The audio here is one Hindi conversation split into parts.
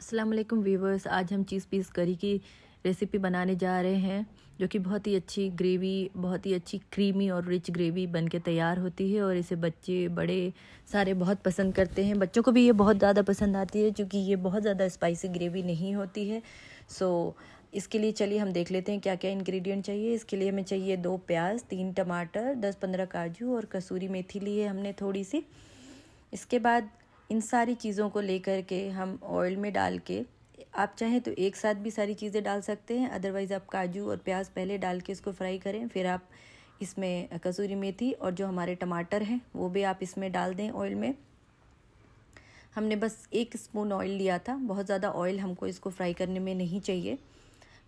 असलम व्यूवर्स आज हम चीज़ पीस करी की रेसिपी बनाने जा रहे हैं जो कि बहुत ही अच्छी ग्रेवी बहुत ही अच्छी क्रीमी और रिच ग्रेवी बन के तैयार होती है और इसे बच्चे बड़े सारे बहुत पसंद करते हैं बच्चों को भी ये बहुत ज़्यादा पसंद आती है क्योंकि ये बहुत ज़्यादा स्पाइसी ग्रेवी नहीं होती है सो इसके लिए चलिए हम देख लेते हैं क्या क्या इन्ग्रीडियंट चाहिए इसके लिए हमें चाहिए दो प्याज तीन टमाटर दस पंद्रह काजू और कसूरी मेथी ली है हमने थोड़ी सी इसके बाद इन सारी चीज़ों को लेकर के हम ऑयल में डाल के आप चाहें तो एक साथ भी सारी चीज़ें डाल सकते हैं अदरवाइज़ आप काजू और प्याज पहले डाल के इसको फ्राई करें फिर आप इसमें कसूरी मेथी और जो हमारे टमाटर हैं वो भी आप इसमें डाल दें ऑयल में हमने बस एक स्पून ऑयल लिया था बहुत ज़्यादा ऑयल हमको इसको फ्राई करने में नहीं चाहिए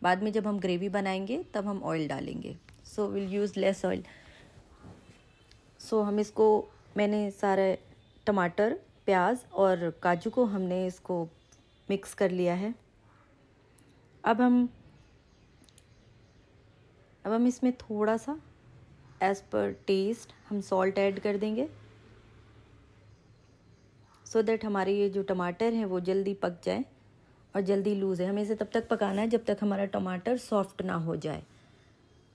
बाद में जब हम ग्रेवी बनाएंगे तब हम ऑयल डालेंगे so will use less oil so हम इसको मैंने सारे टमाटर प्याज और काजू को हमने इसको मिक्स कर लिया है अब हम अब हम इसमें थोड़ा सा एज़ पर टेस्ट हम सॉल्ट ऐड कर देंगे सो so दैट हमारे ये जो टमाटर हैं वो जल्दी पक जाए और जल्दी लूज़ है हमें इसे तब तक पकाना है जब तक हमारा टमाटर सॉफ्ट ना हो जाए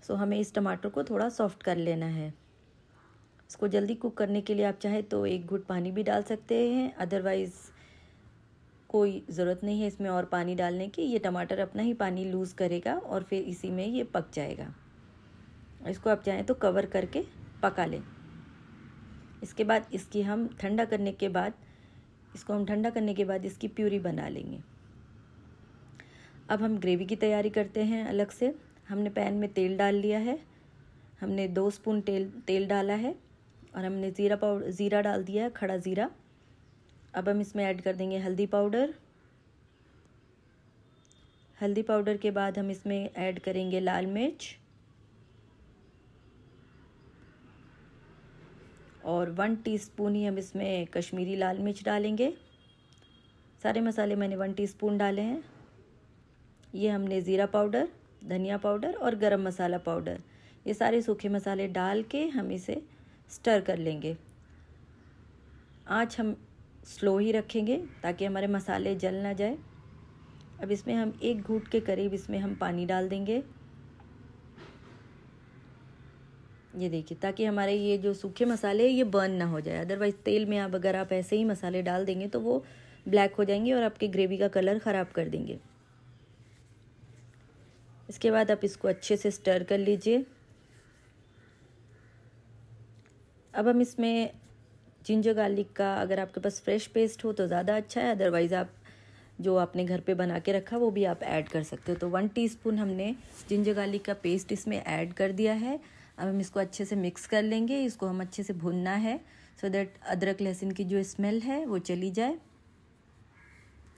सो so हमें इस टमाटर को थोड़ा सॉफ्ट कर लेना है इसको जल्दी कुक करने के लिए आप चाहें तो एक घुट पानी भी डाल सकते हैं अदरवाइज़ कोई ज़रूरत नहीं है इसमें और पानी डालने की ये टमाटर अपना ही पानी लूज़ करेगा और फिर इसी में ये पक जाएगा इसको आप चाहें तो कवर करके पका लें इसके बाद इसकी हम ठंडा करने के बाद इसको हम ठंडा करने के बाद इसकी प्यूरी बना लेंगे अब हम ग्रेवी की तैयारी करते हैं अलग से हमने पैन में तेल डाल लिया है हमने दो स्पून तेल तेल डाला है और हमने ज़ीरा पाउडर ज़ीरा डाल दिया है खड़ा ज़ीरा अब हम इसमें ऐड कर देंगे हल्दी पाउडर हल्दी पाउडर के बाद हम इसमें ऐड करेंगे लाल मिर्च और वन टीस्पून ही हम इसमें कश्मीरी लाल मिर्च डालेंगे सारे मसाले मैंने वन टीस्पून डाले हैं ये हमने ज़ीरा पाउडर धनिया पाउडर और गरम मसाला पाउडर ये सारे सूखे मसाले डाल के हम इसे स्टर कर लेंगे आँच हम स्लो ही रखेंगे ताकि हमारे मसाले जल ना जाए अब इसमें हम एक घूट के करीब इसमें हम पानी डाल देंगे ये देखिए ताकि हमारे ये जो सूखे मसाले ये बर्न ना हो जाए अदरवाइज़ तेल में आप अगर आप ऐसे ही मसाले डाल देंगे तो वो ब्लैक हो जाएंगे और आपके ग्रेवी का कलर ख़राब कर देंगे इसके बाद आप इसको अच्छे से स्टर कर लीजिए अब हम इसमें जिंजर गार्लिक का अगर आपके पास फ्रेश पेस्ट हो तो ज़्यादा अच्छा है अदरवाइज़ आप जो आपने घर पे बना के रखा वो भी आप ऐड कर सकते हो तो वन टीस्पून हमने जिंजर गार्लिक का पेस्ट इसमें ऐड कर दिया है अब हम इसको अच्छे से मिक्स कर लेंगे इसको हम अच्छे से भुनना है सो so दैट अदरक लहसुन की जो स्मेल है वो चली जाए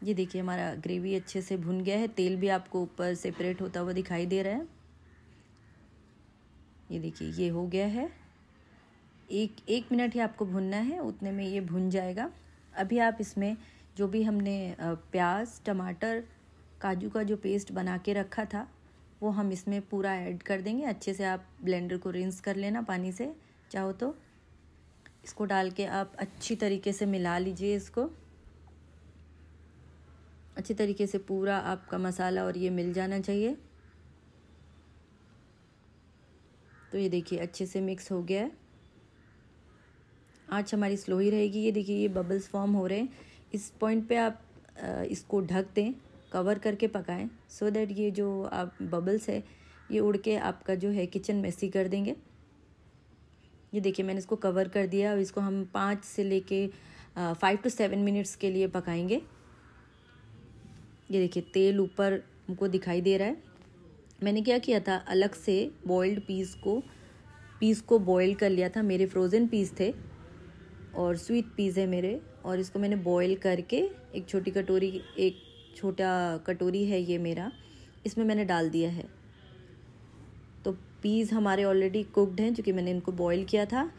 ये देखिए हमारा ग्रेवी अच्छे से भुन गया है तेल भी आपको ऊपर सेपरेट होता हुआ दिखाई दे रहा है ये देखिए ये हो गया है एक एक मिनट ही आपको भुनना है उतने में ये भुन जाएगा अभी आप इसमें जो भी हमने प्याज टमाटर काजू का जो पेस्ट बना के रखा था वो हम इसमें पूरा ऐड कर देंगे अच्छे से आप ब्लेंडर को रिंस कर लेना पानी से चाहो तो इसको डाल के आप अच्छी तरीके से मिला लीजिए इसको अच्छी तरीके से पूरा आपका मसाला और ये मिल जाना चाहिए तो ये देखिए अच्छे से मिक्स हो गया है आँच हमारी स्लो ही रहेगी ये देखिए ये बबल्स फॉर्म हो रहे हैं इस पॉइंट पे आप इसको ढक दें कवर करके पकाएं सो so दैट ये जो आप बबल्स है ये उड़ के आपका जो है किचन मेसी कर देंगे ये देखिए मैंने इसको कवर कर दिया अब इसको हम पाँच से लेके फाइव टू सेवन मिनट्स के लिए पकाएंगे ये देखिए तेल ऊपर हमको दिखाई दे रहा है मैंने क्या किया था अलग से बॉयल्ड पीस को पीस को बॉयल कर लिया था मेरे फ्रोज़न पीस थे और स्वीट पीज़ है मेरे और इसको मैंने बॉईल करके एक छोटी कटोरी एक छोटा कटोरी है ये मेरा इसमें मैंने डाल दिया है तो पीज़ हमारे ऑलरेडी कुकड हैं क्योंकि मैंने इनको बॉईल किया था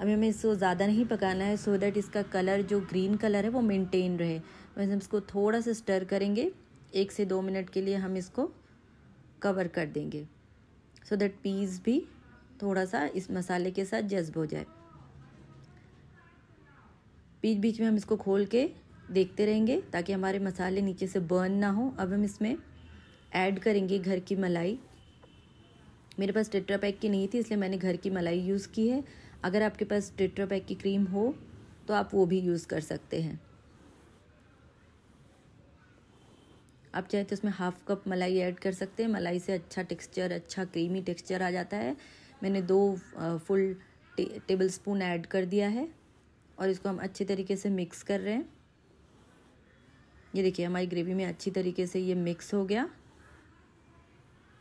अभी हमें इसको ज़्यादा नहीं पकाना है सो दैट इसका कलर जो ग्रीन कलर है वो मेनटेन रहे वैसे तो हम इसको थोड़ा सा स्टर करेंगे एक से दो मिनट के लिए हम इसको कवर कर देंगे सो दैट पीज़ भी थोड़ा सा इस मसाले के साथ जज्ब हो जाए बीच बीच में हम इसको खोल के देखते रहेंगे ताकि हमारे मसाले नीचे से बर्न ना हो अब हम इसमें ऐड करेंगे घर की मलाई मेरे पास टेट्रा पैक की नहीं थी इसलिए मैंने घर की मलाई यूज़ की है अगर आपके पास टेट्रा पैक की क्रीम हो तो आप वो भी यूज़ कर सकते हैं आप चाहे तो इसमें हाफ कप मलाई ऐड कर सकते हैं मलाई से अच्छा टेक्सचर अच्छा क्रीमी टेक्सचर आ जाता है मैंने दो फुल टे, टेबल स्पून ऐड कर दिया है और इसको हम अच्छे तरीके से मिक्स कर रहे हैं ये देखिए हमारी ग्रेवी में अच्छी तरीके से ये मिक्स हो गया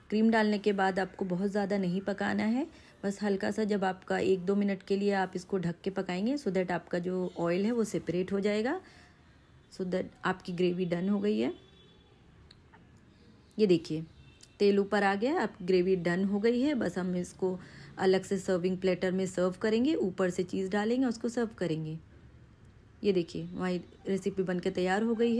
क्रीम डालने के बाद आपको बहुत ज़्यादा नहीं पकाना है बस हल्का सा जब आपका एक दो मिनट के लिए आप इसको ढक के पकाएंगे सो दैट आपका जो ऑयल है वो सेपरेट हो जाएगा सो दैट आपकी ग्रेवी डन हो गई है ये देखिए तेल ऊपर आ गया आपकी ग्रेवी डन हो गई है बस हम इसको अलग से सर्विंग प्लेटर में सर्व करेंगे ऊपर से चीज़ डालेंगे उसको सर्व करेंगे ये देखिए हमारी रेसिपी बनकर तैयार हो गई है